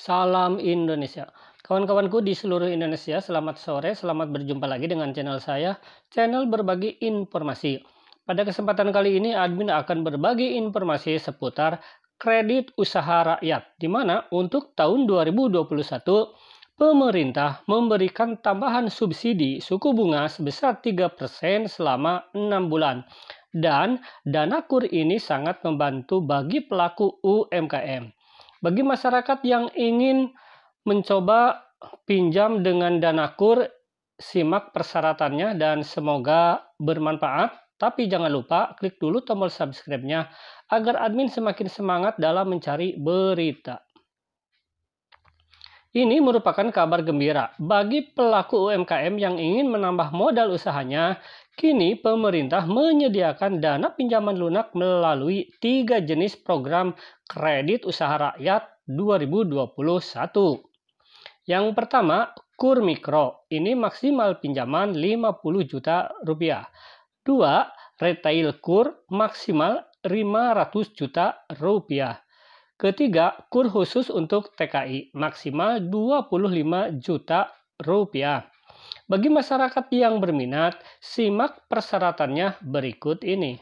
Salam Indonesia. Kawan-kawanku di seluruh Indonesia, selamat sore, selamat berjumpa lagi dengan channel saya, channel berbagi informasi. Pada kesempatan kali ini, admin akan berbagi informasi seputar kredit usaha rakyat, di mana untuk tahun 2021, pemerintah memberikan tambahan subsidi suku bunga sebesar 3% selama 6 bulan. Dan dana kur ini sangat membantu bagi pelaku UMKM. Bagi masyarakat yang ingin mencoba pinjam dengan dana kur, simak persyaratannya dan semoga bermanfaat. Tapi jangan lupa klik dulu tombol subscribe-nya agar admin semakin semangat dalam mencari berita. Ini merupakan kabar gembira bagi pelaku UMKM yang ingin menambah modal usahanya. Kini pemerintah menyediakan dana pinjaman lunak melalui tiga jenis program kredit usaha rakyat 2021. Yang pertama, KUR Mikro. Ini maksimal pinjaman 50 juta rupiah. Dua, Retail KUR maksimal 500 juta rupiah. Ketiga, KUR khusus untuk TKI maksimal 25 juta rupiah. Bagi masyarakat yang berminat, simak persyaratannya berikut ini.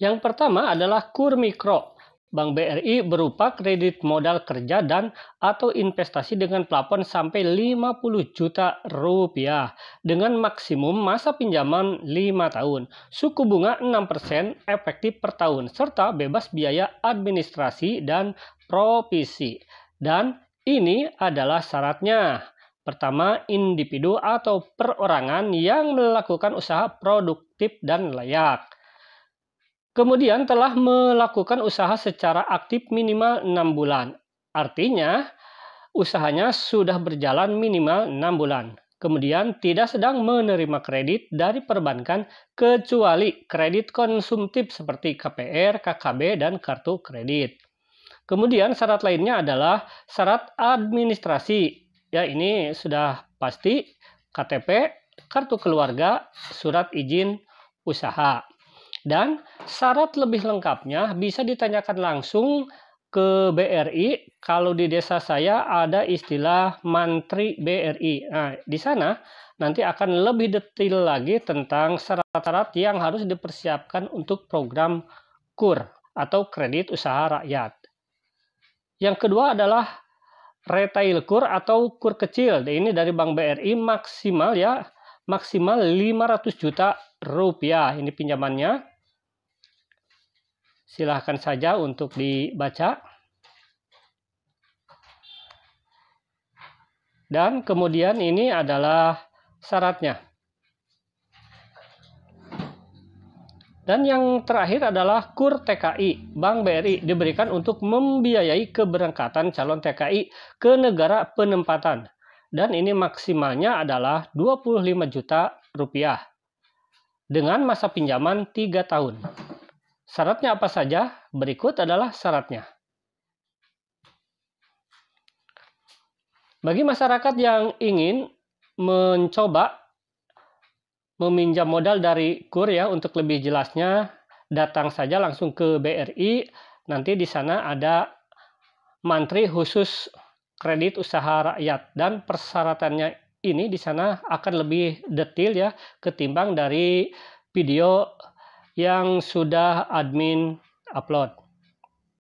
Yang pertama adalah KUR Mikro. Bank BRI berupa kredit modal kerja dan atau investasi dengan plafon sampai 50 juta rupiah dengan maksimum masa pinjaman 5 tahun, suku bunga 6% efektif per tahun, serta bebas biaya administrasi dan provisi dan ini adalah syaratnya. Pertama, individu atau perorangan yang melakukan usaha produktif dan layak. Kemudian telah melakukan usaha secara aktif minimal 6 bulan. Artinya, usahanya sudah berjalan minimal 6 bulan. Kemudian tidak sedang menerima kredit dari perbankan kecuali kredit konsumtif seperti KPR, KKB, dan kartu kredit. Kemudian syarat lainnya adalah syarat administrasi. Ya, ini sudah pasti KTP, kartu keluarga, surat izin usaha. Dan syarat lebih lengkapnya bisa ditanyakan langsung ke BRI. Kalau di desa saya ada istilah mantri BRI. Nah, di sana nanti akan lebih detail lagi tentang syarat-syarat yang harus dipersiapkan untuk program KUR atau kredit usaha rakyat. Yang kedua adalah retail kur atau kur kecil. Ini dari Bank BRI maksimal ya, maksimal 500 juta rupiah. Ini pinjamannya. Silahkan saja untuk dibaca. Dan kemudian ini adalah syaratnya. Dan yang terakhir adalah KUR TKI, Bank BRI diberikan untuk membiayai keberangkatan calon TKI ke negara penempatan. Dan ini maksimalnya adalah 25 juta rupiah dengan masa pinjaman 3 tahun. Syaratnya apa saja? Berikut adalah syaratnya. Bagi masyarakat yang ingin mencoba meminjam modal dari KUR ya untuk lebih jelasnya datang saja langsung ke BRI. Nanti di sana ada mantri khusus kredit usaha rakyat dan persyaratannya ini di sana akan lebih detail ya ketimbang dari video yang sudah admin upload.